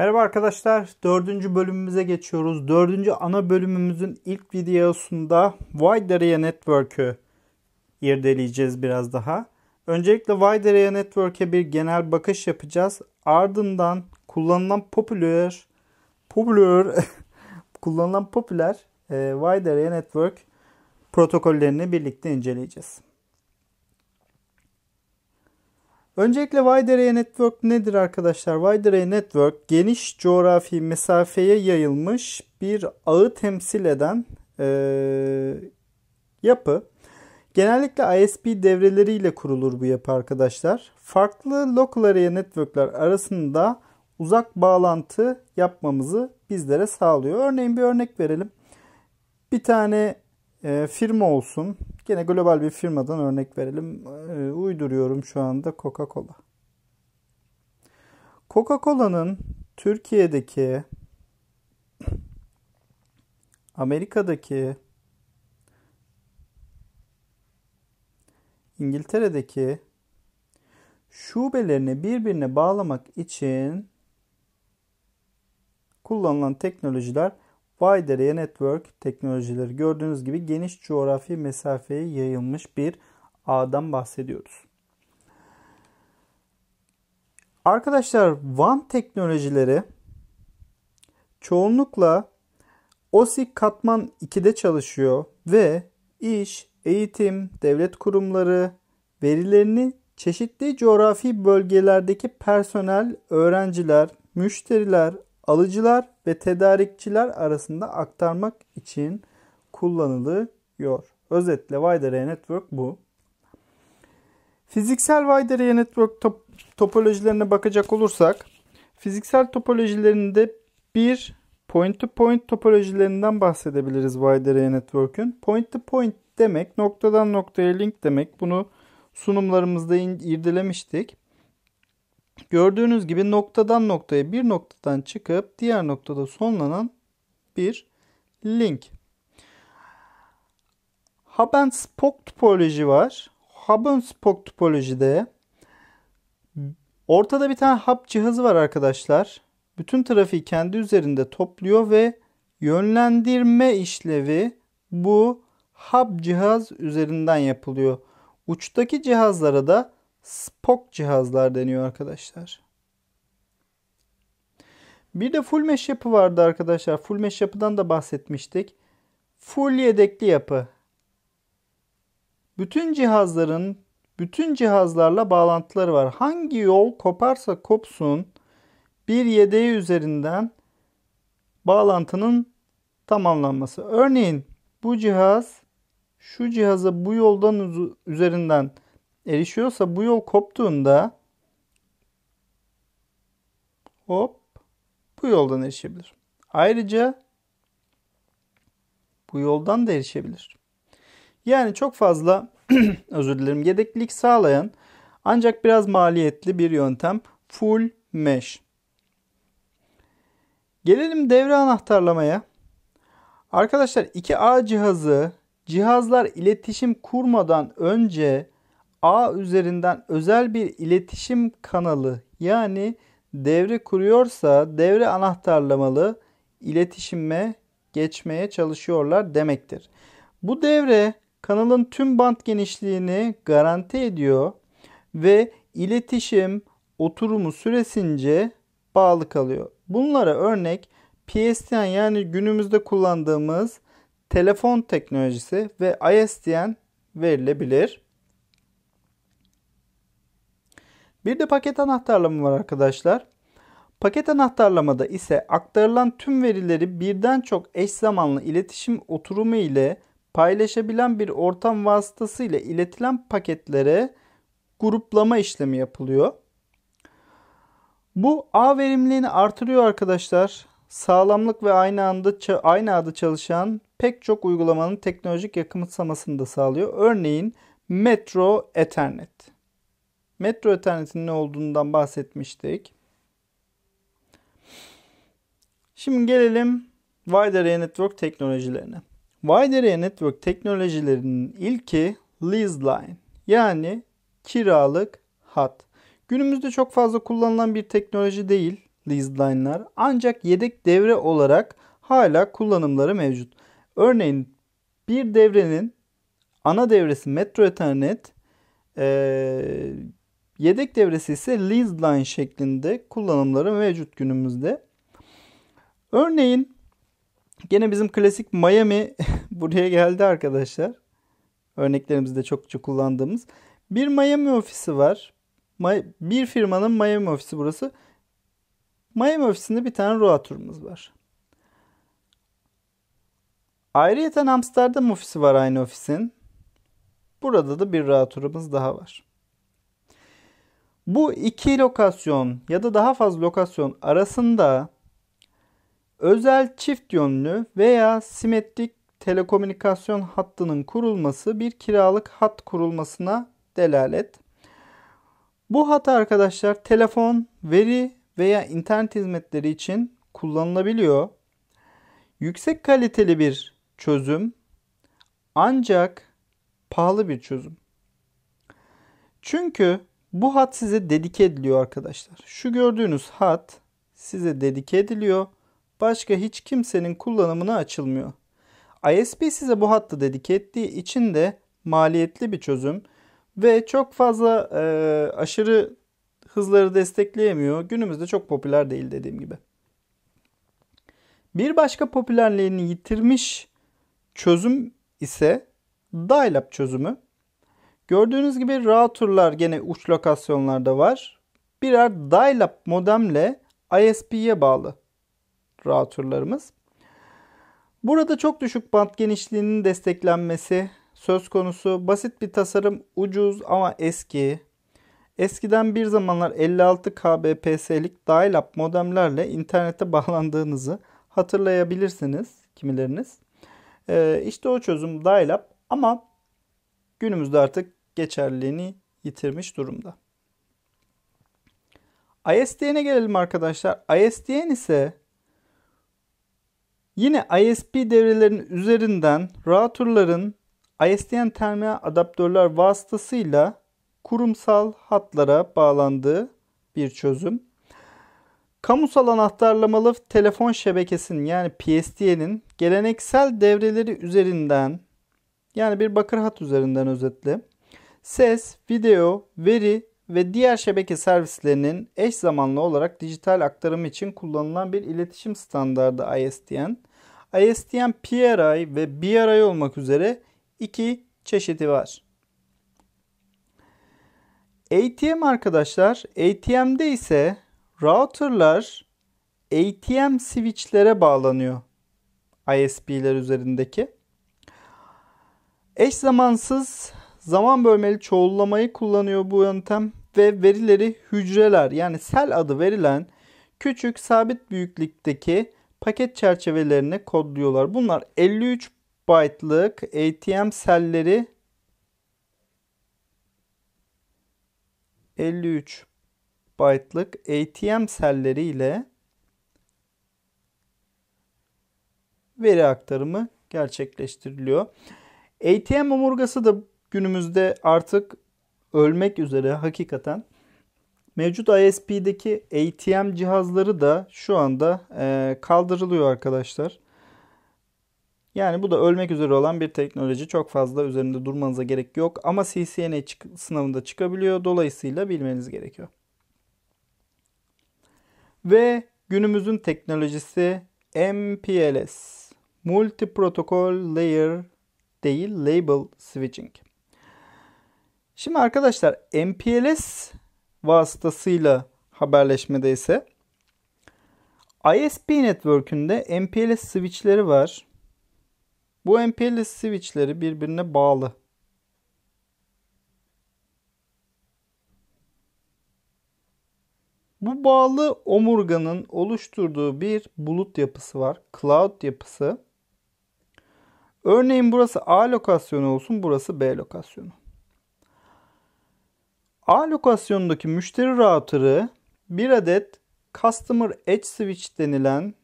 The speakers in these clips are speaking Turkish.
Merhaba arkadaşlar. Dördüncü bölümümüze geçiyoruz. Dördüncü ana bölümümüzün ilk videosunda Wide Area Network'ü irdeleyeceğiz biraz daha. Öncelikle Wide Area Network'e bir genel bakış yapacağız. Ardından kullanılan popüler popüler kullanılan popüler e, Wide Area Network protokollerini birlikte inceleyeceğiz. Öncelikle wide area network nedir arkadaşlar? Wide area network geniş coğrafi mesafeye yayılmış bir ağı temsil eden e, yapı. Genellikle ISP devreleriyle kurulur bu yapı arkadaşlar. Farklı local area networkler arasında uzak bağlantı yapmamızı bizlere sağlıyor. Örneğin bir örnek verelim. Bir tane e, firma olsun. yine global bir firmadan örnek verelim. E, uyduruyorum şu anda Coca-Cola. Coca-Cola'nın Türkiye'deki, Amerika'daki, İngiltere'deki şubelerini birbirine bağlamak için kullanılan teknolojiler Baydereye Network teknolojileri gördüğünüz gibi geniş coğrafi mesafeye yayılmış bir ağdan bahsediyoruz. Arkadaşlar WAN teknolojileri çoğunlukla OSI katman 2'de çalışıyor ve iş, eğitim, devlet kurumları verilerini çeşitli coğrafi bölgelerdeki personel, öğrenciler, müşteriler, alıcılar ve tedarikçiler arasında aktarmak için kullanılıyor. Özetle Wide Area Network bu. Fiziksel Wide Area Network top topolojilerine bakacak olursak, fiziksel topolojilerinde bir point to point topolojilerinden bahsedebiliriz Wide Area Network'ün. Point to point demek noktadan noktaya link demek. Bunu sunumlarımızda irdelemiştik. Gördüğünüz gibi noktadan noktaya bir noktadan çıkıp diğer noktada sonlanan bir link. Hub and Spoke topoloji var. Hub and Spoke topolojide ortada bir tane hub cihazı var arkadaşlar. Bütün trafiği kendi üzerinde topluyor ve yönlendirme işlevi bu hub cihaz üzerinden yapılıyor. Uçtaki cihazlara da Spock cihazlar deniyor arkadaşlar. Bir de full mesh yapı vardı arkadaşlar. Full mesh yapıdan da bahsetmiştik. Full yedekli yapı. Bütün cihazların bütün cihazlarla bağlantıları var. Hangi yol koparsa kopsun bir yedeği üzerinden bağlantının tamamlanması. Örneğin bu cihaz şu cihaza bu yoldan üzerinden erişiyorsa bu yol koptuğunda hop bu yoldan erişebilir. Ayrıca bu yoldan da erişebilir. Yani çok fazla özür dilerim yedeklilik sağlayan ancak biraz maliyetli bir yöntem full mesh. Gelelim devre anahtarlamaya. Arkadaşlar 2A cihazı cihazlar iletişim kurmadan önce A üzerinden özel bir iletişim kanalı yani devre kuruyorsa devre anahtarlamalı iletişime geçmeye çalışıyorlar demektir. Bu devre kanalın tüm bant genişliğini garanti ediyor ve iletişim oturumu süresince bağlı kalıyor. Bunlara örnek PSTN yani günümüzde kullandığımız telefon teknolojisi ve ISDN verilebilir. Bir de paket anahtarlama var arkadaşlar. Paket anahtarlamada ise aktarılan tüm verileri birden çok eş zamanlı iletişim oturumu ile paylaşabilen bir ortam vasıtasıyla iletilen paketlere gruplama işlemi yapılıyor. Bu ağ verimliliğini artırıyor arkadaşlar. Sağlamlık ve aynı anda aynı adı çalışan pek çok uygulamanın teknolojik yakınsamasını da sağlıyor. Örneğin Metro Ethernet. Metro Ethernet'in ne olduğundan bahsetmiştik. Şimdi gelelim Wide Area Network teknolojilerine. Wide Area Network teknolojilerinin ilki Lease Line yani kiralık hat. Günümüzde çok fazla kullanılan bir teknoloji değil lease line'lar ancak yedek devre olarak hala kullanımları mevcut. Örneğin bir devrenin ana devresi Metro Ethernet e, Yedek devresi ise lead line şeklinde kullanımları mevcut günümüzde. Örneğin gene bizim klasik Miami buraya geldi arkadaşlar. Örneklerimizde çokça kullandığımız. Bir Miami ofisi var. Bir firmanın Miami ofisi burası. Miami ofisinde bir tane roa var. Ayrıca Amsterdam ofisi var aynı ofisin. Burada da bir roa daha var. Bu iki lokasyon ya da daha fazla lokasyon arasında özel çift yönlü veya simetrik telekomünikasyon hattının kurulması bir kiralık hat kurulmasına delalet. Bu hat arkadaşlar telefon, veri veya internet hizmetleri için kullanılabiliyor. Yüksek kaliteli bir çözüm ancak pahalı bir çözüm. Çünkü bu hat size dedike ediliyor arkadaşlar. Şu gördüğünüz hat size dedike ediliyor. Başka hiç kimsenin kullanımına açılmıyor. ISP size bu hattı dedike ettiği için de maliyetli bir çözüm ve çok fazla e, aşırı hızları destekleyemiyor. Günümüzde çok popüler değil dediğim gibi. Bir başka popülerliğini yitirmiş çözüm ise dial-up çözümü. Gördüğünüz gibi routerlar gene uç lokasyonlarda var. Birer dial-up modemle ISP'ye bağlı routerlarımız. Burada çok düşük band genişliğinin desteklenmesi söz konusu. Basit bir tasarım, ucuz ama eski. Eskiden bir zamanlar 56 kbps'lik dial-up modemlerle internete bağlandığınızı hatırlayabilirsiniz kimileriniz. Ee, işte o çözüm dial-up ama günümüzde artık geçerliliğini yitirmiş durumda. ISDN'e gelelim arkadaşlar. ISDN ise yine ISP devrelerinin üzerinden routerların ISDN terminal adaptörler vasıtasıyla kurumsal hatlara bağlandığı bir çözüm. Kamusal anahtarlamalı telefon şebekesinin yani PSTN'in geleneksel devreleri üzerinden yani bir bakır hat üzerinden özetle Ses, video, veri ve diğer şebeke servislerinin eş zamanlı olarak dijital aktarımı için kullanılan bir iletişim standardı ISDN. ISDN PRI ve BRI olmak üzere iki çeşidi var. ATM arkadaşlar, ATM'de ise routerlar ATM switchlere bağlanıyor. ISP'ler üzerindeki. Eş zamansız Zaman bölmeli çoğullamayı kullanıyor bu yöntem ve verileri hücreler yani sel adı verilen küçük sabit büyüklükteki paket çerçevelerine kodluyorlar. Bunlar 53 byte'lık ATM selleri 53 byte'lık ATM selleri ile veri aktarımı gerçekleştiriliyor. ATM omurgası da günümüzde artık ölmek üzere hakikaten mevcut ISP'deki ATM cihazları da şu anda e, kaldırılıyor arkadaşlar. Yani bu da ölmek üzere olan bir teknoloji. Çok fazla üzerinde durmanıza gerek yok. Ama CCNA sınavında çıkabiliyor. Dolayısıyla bilmeniz gerekiyor. Ve günümüzün teknolojisi MPLS. Multi Protocol Layer değil Label Switching. Şimdi arkadaşlar MPLS vasıtasıyla haberleşmede ise ISP network'ünde MPLS switch'leri var. Bu MPLS switch'leri birbirine bağlı. Bu bağlı omurganın oluşturduğu bir bulut yapısı var. Cloud yapısı. Örneğin burası A lokasyonu olsun, burası B lokasyonu. A lokasyonundaki müşteri router'ı bir adet Customer Edge Switch denilen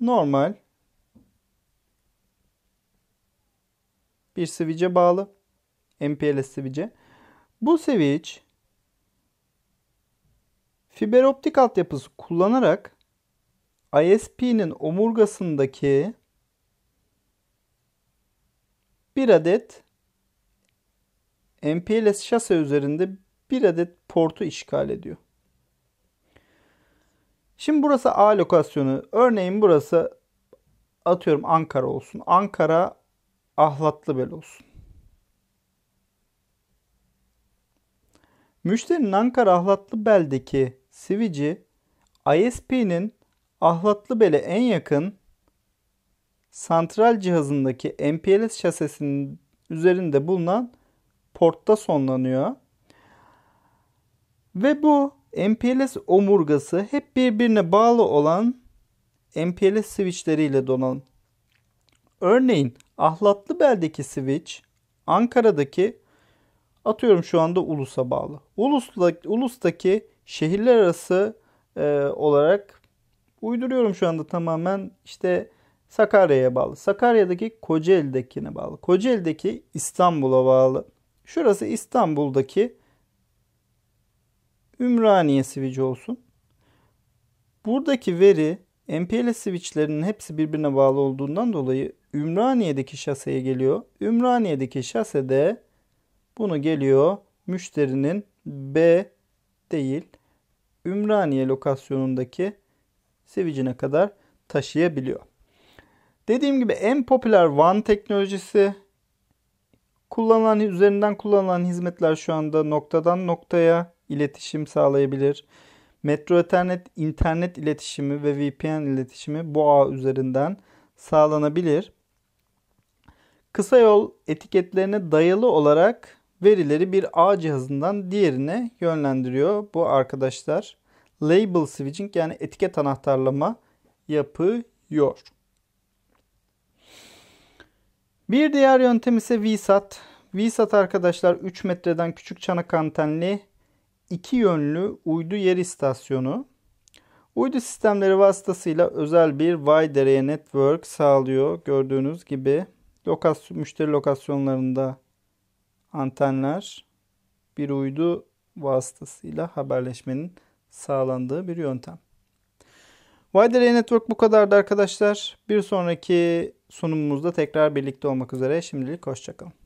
normal bir switch'e bağlı. MPLS switch'e. Bu switch fiber optik altyapısı kullanarak ISP'nin omurgasındaki bir adet MPLS şase üzerinde bir adet portu işgal ediyor. Şimdi burası A lokasyonu. Örneğin burası atıyorum Ankara olsun. Ankara Ahlatlı Ahlatlıbel olsun. Müşterinin Ankara Ahlatlı beldeki sivici ISP'nin Ahlatlı bele en yakın santral cihazındaki MPLS şasesinin üzerinde bulunan portta sonlanıyor. Ve bu MPLS omurgası hep birbirine bağlı olan MPLS switchleriyle donan. Örneğin Ahlatlı beldeki switch Ankara'daki atıyorum şu anda ulusa bağlı. Ulusla, ulustaki şehirler arası e, olarak uyduruyorum şu anda tamamen işte Sakarya'ya bağlı. Sakarya'daki Kocaeli'dekine bağlı. Kocaeli'deki İstanbul'a bağlı. Şurası İstanbul'daki Ümraniye switch'i olsun. Buradaki veri MPLS switch'lerinin hepsi birbirine bağlı olduğundan dolayı Ümraniye'deki şaseye geliyor. Ümraniye'deki şasede bunu geliyor müşterinin B değil Ümraniye lokasyonundaki switch'ine kadar taşıyabiliyor. Dediğim gibi en popüler WAN teknolojisi kullanılan üzerinden kullanılan hizmetler şu anda noktadan noktaya iletişim sağlayabilir. Metro Ethernet internet iletişimi ve VPN iletişimi bu ağ üzerinden sağlanabilir. Kısa yol etiketlerine dayalı olarak verileri bir ağ cihazından diğerine yönlendiriyor bu arkadaşlar. Label switching yani etiket anahtarlama yapıyor. Bir diğer yöntem ise VSAT. VSAT arkadaşlar 3 metreden küçük çanak antenli iki yönlü uydu yer istasyonu uydu sistemleri vasıtasıyla özel bir Wide area Network sağlıyor. Gördüğünüz gibi lokasyon, müşteri lokasyonlarında antenler bir uydu vasıtasıyla haberleşmenin sağlandığı bir yöntem. Wide area Network bu kadardı arkadaşlar. Bir sonraki sunumumuzda tekrar birlikte olmak üzere. Şimdilik hoşçakalın.